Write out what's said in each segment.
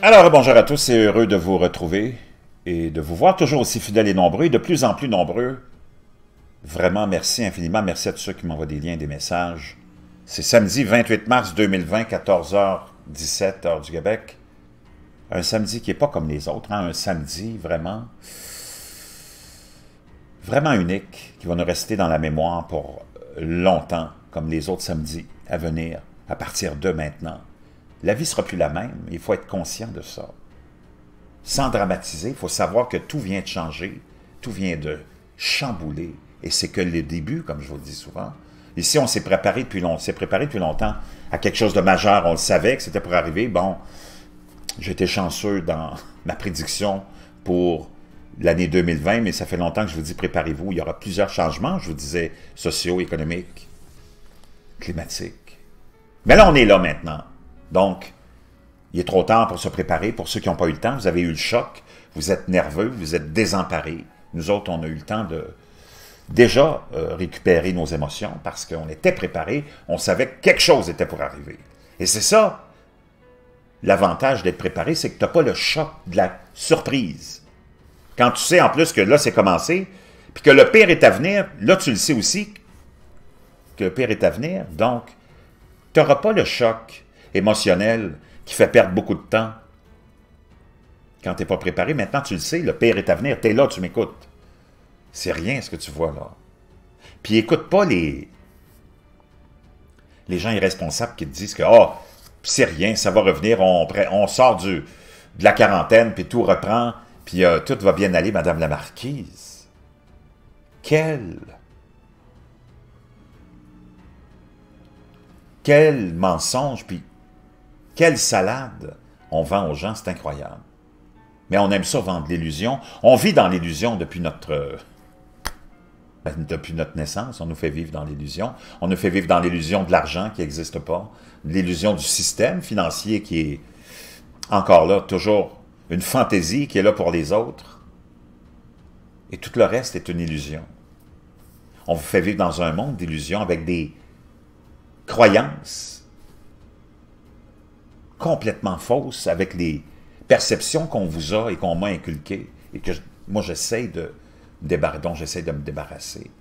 Alors, bonjour à tous, et heureux de vous retrouver et de vous voir toujours aussi fidèles et nombreux, de plus en plus nombreux. Vraiment, merci infiniment. Merci à tous ceux qui m'envoient des liens, des messages. C'est samedi 28 mars 2020, 14h17, heure du Québec. Un samedi qui n'est pas comme les autres, hein. un samedi vraiment, vraiment unique, qui va nous rester dans la mémoire pour longtemps, comme les autres samedis à venir, à partir de maintenant la vie sera plus la même. Il faut être conscient de ça. Sans dramatiser, il faut savoir que tout vient de changer, tout vient de chambouler. Et c'est que le début, comme je vous le dis souvent. Ici, on s'est préparé, depuis s'est préparé depuis longtemps à quelque chose de majeur. On le savait que c'était pour arriver. Bon, j'étais chanceux dans ma prédiction pour l'année 2020, mais ça fait longtemps que je vous dis préparez-vous. Il y aura plusieurs changements, je vous disais, sociaux, économiques, climatiques. Mais là, on est là maintenant. Donc, il est trop tard pour se préparer. Pour ceux qui n'ont pas eu le temps, vous avez eu le choc, vous êtes nerveux, vous êtes désemparés. Nous autres, on a eu le temps de déjà euh, récupérer nos émotions parce qu'on était préparés, on savait que quelque chose était pour arriver. Et c'est ça, l'avantage d'être préparé, c'est que tu n'as pas le choc de la surprise. Quand tu sais en plus que là, c'est commencé, puis que le pire est à venir, là, tu le sais aussi que le pire est à venir, donc tu n'auras pas le choc émotionnel qui fait perdre beaucoup de temps quand tu pas préparé. Maintenant, tu le sais, le pire est à venir. Tu es là, tu m'écoutes. C'est rien ce que tu vois là. Puis écoute pas les, les gens irresponsables qui te disent que oh, c'est rien, ça va revenir, on, on sort du, de la quarantaine, puis tout reprend, puis euh, tout va bien aller, Madame la Marquise. Quel... Quel mensonge, puis quelle salade on vend aux gens, c'est incroyable. Mais on aime ça vendre l'illusion. On vit dans l'illusion depuis notre ben, depuis notre naissance, on nous fait vivre dans l'illusion. On nous fait vivre dans l'illusion de l'argent qui n'existe pas, l'illusion du système financier qui est encore là, toujours une fantaisie qui est là pour les autres. Et tout le reste est une illusion. On vous fait vivre dans un monde d'illusions avec des croyances complètement fausse avec les perceptions qu'on vous a et qu'on m'a inculquées et que moi j'essaie de dont j'essaie de me débarrasser.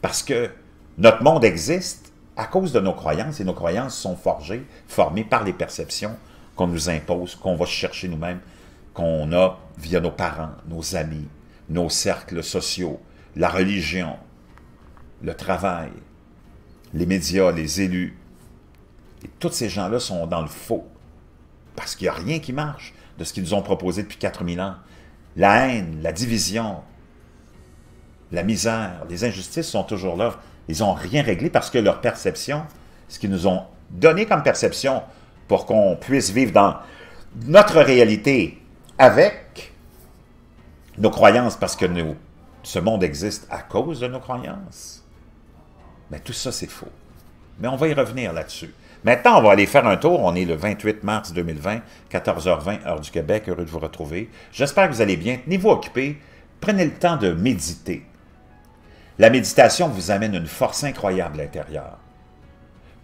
Parce que notre monde existe à cause de nos croyances et nos croyances sont forgées, formées par les perceptions qu'on nous impose, qu'on va chercher nous-mêmes, qu'on a via nos parents, nos amis, nos cercles sociaux, la religion, le travail, les médias, les élus. Et tous ces gens-là sont dans le faux. Parce qu'il n'y a rien qui marche de ce qu'ils nous ont proposé depuis 4000 ans. La haine, la division, la misère, les injustices sont toujours là. Ils n'ont rien réglé parce que leur perception, ce qu'ils nous ont donné comme perception pour qu'on puisse vivre dans notre réalité avec nos croyances, parce que ce monde existe à cause de nos croyances, mais tout ça, c'est faux. Mais on va y revenir là-dessus. Maintenant, on va aller faire un tour. On est le 28 mars 2020, 14h20, heure du Québec. Heureux de vous retrouver. J'espère que vous allez bien. Tenez-vous occupé. Prenez le temps de méditer. La méditation vous amène une force incroyable à l'intérieur.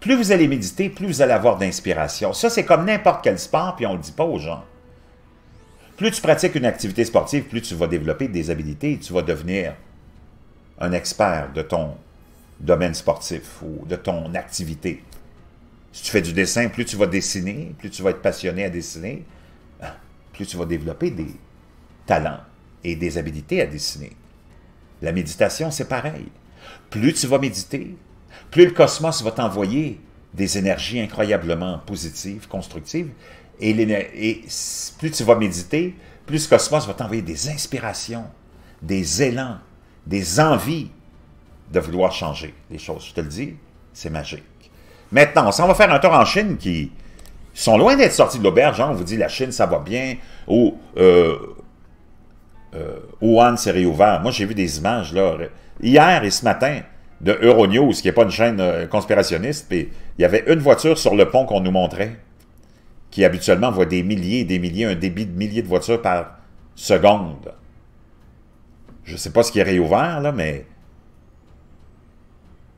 Plus vous allez méditer, plus vous allez avoir d'inspiration. Ça, c'est comme n'importe quel sport, puis on ne le dit pas aux gens. Plus tu pratiques une activité sportive, plus tu vas développer des habilités et tu vas devenir un expert de ton domaine sportif ou de ton activité. Si tu fais du dessin, plus tu vas dessiner, plus tu vas être passionné à dessiner, ah, plus tu vas développer des talents et des habilités à dessiner. La méditation, c'est pareil. Plus tu vas méditer, plus le cosmos va t'envoyer des énergies incroyablement positives, constructives, et, et, plus tu vas méditer, plus le cosmos va t'envoyer des inspirations, des élans, des envies de vouloir changer les choses. Je te le dis, c'est magique. Maintenant, on va faire un tour en Chine qui sont loin d'être sortis de l'auberge. Hein, on vous dit la Chine, ça va bien. Ou euh, euh, Wuhan s'est réouvert. Moi, j'ai vu des images là, hier et ce matin de Euronews, qui n'est pas une chaîne euh, conspirationniste. Puis il y avait une voiture sur le pont qu'on nous montrait, qui habituellement voit des milliers et des milliers, un débit de milliers de voitures par seconde. Je ne sais pas ce qui est réouvert, là, mais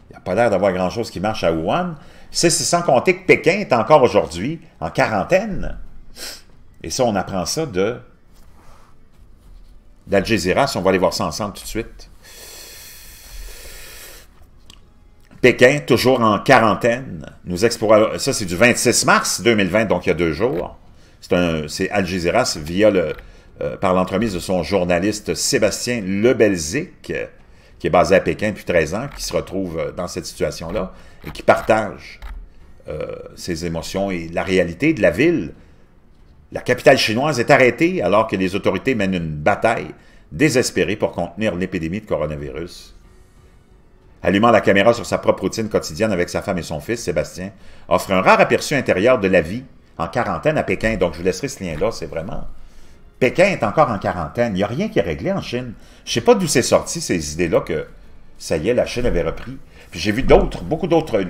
il n'y a pas l'air d'avoir grand-chose qui marche à Wuhan c'est sans compter que Pékin est encore aujourd'hui en quarantaine. Et ça, on apprend ça de d'Al Jazeera, on va aller voir ça ensemble tout de suite. Pékin, toujours en quarantaine. Nous explorons, ça, c'est du 26 mars 2020, donc il y a deux jours. C'est Al Jazeera via le, euh, par l'entremise de son journaliste Sébastien Lebelzik qui est basé à Pékin depuis 13 ans, qui se retrouve euh, dans cette situation-là et qui partage euh, ses émotions et la réalité de la ville. La capitale chinoise est arrêtée alors que les autorités mènent une bataille désespérée pour contenir l'épidémie de coronavirus. Allumant la caméra sur sa propre routine quotidienne avec sa femme et son fils, Sébastien offre un rare aperçu intérieur de la vie en quarantaine à Pékin. Donc, je vous laisserai ce lien-là, c'est vraiment Pékin est encore en quarantaine. Il n'y a rien qui est réglé en Chine. Je ne sais pas d'où c'est sorti ces idées-là que ça y est, la Chine avait repris. Puis j'ai vu d'autres, beaucoup d'autres,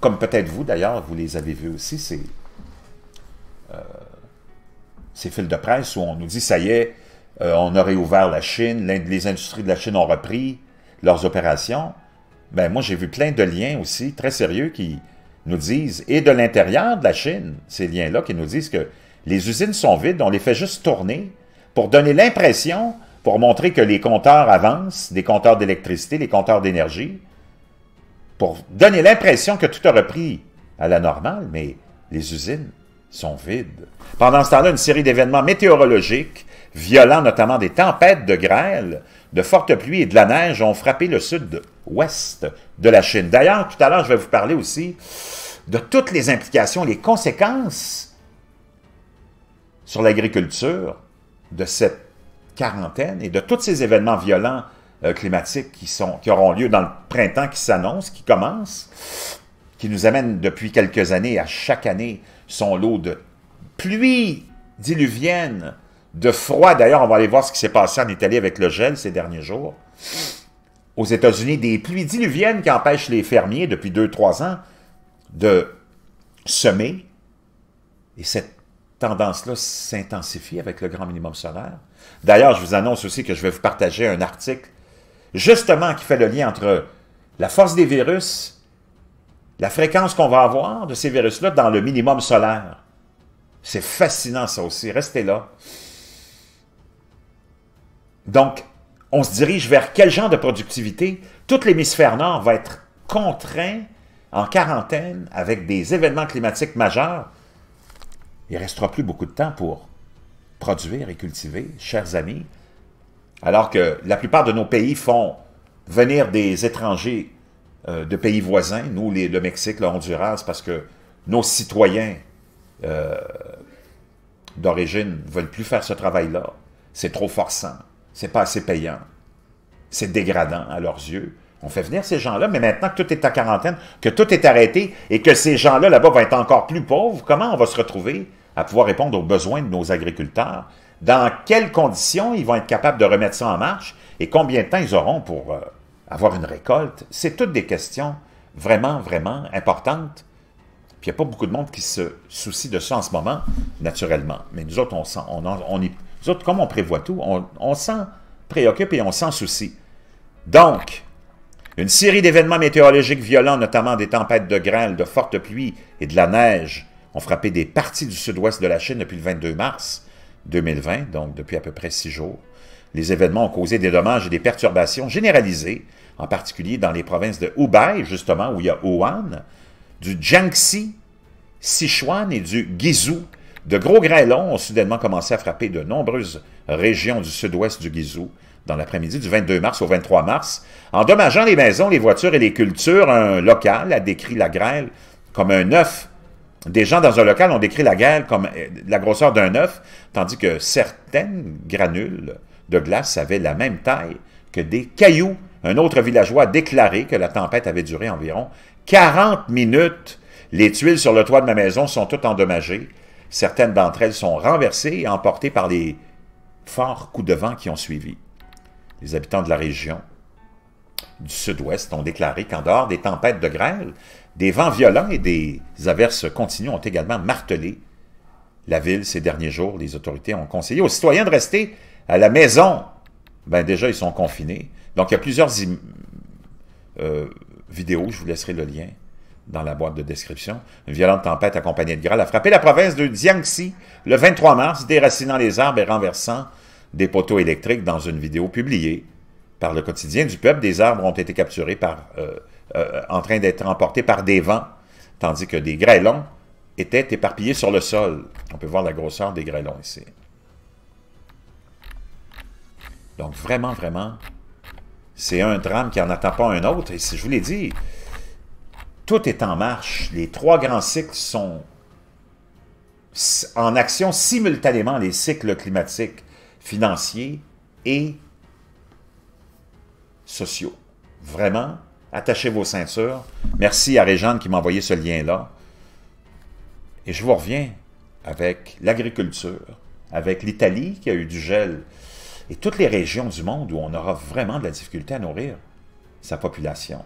comme peut-être vous d'ailleurs, vous les avez vus aussi, ces, euh, ces fils de presse où on nous dit ça y est, euh, on a réouvert la Chine, les industries de la Chine ont repris leurs opérations. Ben moi, j'ai vu plein de liens aussi très sérieux qui nous disent, et de l'intérieur de la Chine, ces liens-là qui nous disent que les usines sont vides, on les fait juste tourner pour donner l'impression, pour montrer que les compteurs avancent, des compteurs d'électricité, les compteurs d'énergie, pour donner l'impression que tout a repris à la normale, mais les usines sont vides. Pendant ce temps-là, une série d'événements météorologiques, violents notamment des tempêtes de grêle, de fortes pluies et de la neige ont frappé le sud-ouest de la Chine. D'ailleurs, tout à l'heure, je vais vous parler aussi de toutes les implications, les conséquences sur l'agriculture de cette quarantaine et de tous ces événements violents euh, climatiques qui, sont, qui auront lieu dans le printemps qui s'annonce, qui commence, qui nous amène depuis quelques années à chaque année son lot de pluies diluviennes, de froid. D'ailleurs, on va aller voir ce qui s'est passé en Italie avec le gel ces derniers jours. Aux États-Unis, des pluies diluviennes qui empêchent les fermiers depuis 2-3 ans de semer. Et cette tendance-là s'intensifie avec le grand minimum solaire. D'ailleurs, je vous annonce aussi que je vais vous partager un article justement qui fait le lien entre la force des virus, la fréquence qu'on va avoir de ces virus-là dans le minimum solaire. C'est fascinant ça aussi, restez là. Donc, on se dirige vers quel genre de productivité? Tout l'hémisphère nord va être contraint en quarantaine avec des événements climatiques majeurs il ne restera plus beaucoup de temps pour produire et cultiver, chers amis. Alors que la plupart de nos pays font venir des étrangers euh, de pays voisins, nous, le Mexique, le Honduras, parce que nos citoyens euh, d'origine ne veulent plus faire ce travail-là. C'est trop forçant, c'est pas assez payant, c'est dégradant à leurs yeux. On fait venir ces gens-là, mais maintenant que tout est à quarantaine, que tout est arrêté et que ces gens-là là-bas vont être encore plus pauvres, comment on va se retrouver à pouvoir répondre aux besoins de nos agriculteurs? Dans quelles conditions ils vont être capables de remettre ça en marche et combien de temps ils auront pour euh, avoir une récolte? C'est toutes des questions vraiment, vraiment importantes. Puis il n'y a pas beaucoup de monde qui se soucie de ça en ce moment, naturellement. Mais nous autres, on on, on autres, comme on prévoit tout, on, on s'en préoccupe et on s'en soucie. Donc, une série d'événements météorologiques violents, notamment des tempêtes de grêle, de fortes pluies et de la neige, ont frappé des parties du sud-ouest de la Chine depuis le 22 mars 2020, donc depuis à peu près six jours. Les événements ont causé des dommages et des perturbations généralisées, en particulier dans les provinces de Hubei, justement, où il y a Wuhan, du Jiangxi, Sichuan et du Guizhou. De gros grêlons ont soudainement commencé à frapper de nombreuses régions du sud-ouest du Guizhou, dans l'après-midi du 22 mars au 23 mars, endommageant les maisons, les voitures et les cultures. Un local a décrit la grêle comme un œuf. Des gens dans un local ont décrit la grêle comme euh, la grosseur d'un œuf, tandis que certaines granules de glace avaient la même taille que des cailloux. Un autre villageois a déclaré que la tempête avait duré environ 40 minutes. Les tuiles sur le toit de ma maison sont toutes endommagées. Certaines d'entre elles sont renversées et emportées par les forts coups de vent qui ont suivi. Les habitants de la région du sud-ouest ont déclaré qu'en dehors des tempêtes de grêle, des vents violents et des averses continues ont également martelé la ville ces derniers jours. Les autorités ont conseillé aux citoyens de rester à la maison. Ben déjà, ils sont confinés. Donc, il y a plusieurs euh, vidéos, je vous laisserai le lien dans la boîte de description. Une violente tempête accompagnée de grêle a frappé la province de Jiangxi le 23 mars, déracinant les arbres et renversant des poteaux électriques dans une vidéo publiée par le quotidien du peuple. Des arbres ont été capturés par, euh, euh, en train d'être emportés par des vents, tandis que des grêlons étaient éparpillés sur le sol. On peut voir la grosseur des grêlons ici. Donc vraiment, vraiment, c'est un drame qui n'en attend pas un autre. Et si je vous l'ai dit, tout est en marche. Les trois grands cycles sont en action simultanément, les cycles climatiques financiers et sociaux. Vraiment, attachez vos ceintures. Merci à Réjeanne qui m'a envoyé ce lien-là. Et je vous reviens avec l'agriculture, avec l'Italie qui a eu du gel, et toutes les régions du monde où on aura vraiment de la difficulté à nourrir sa population.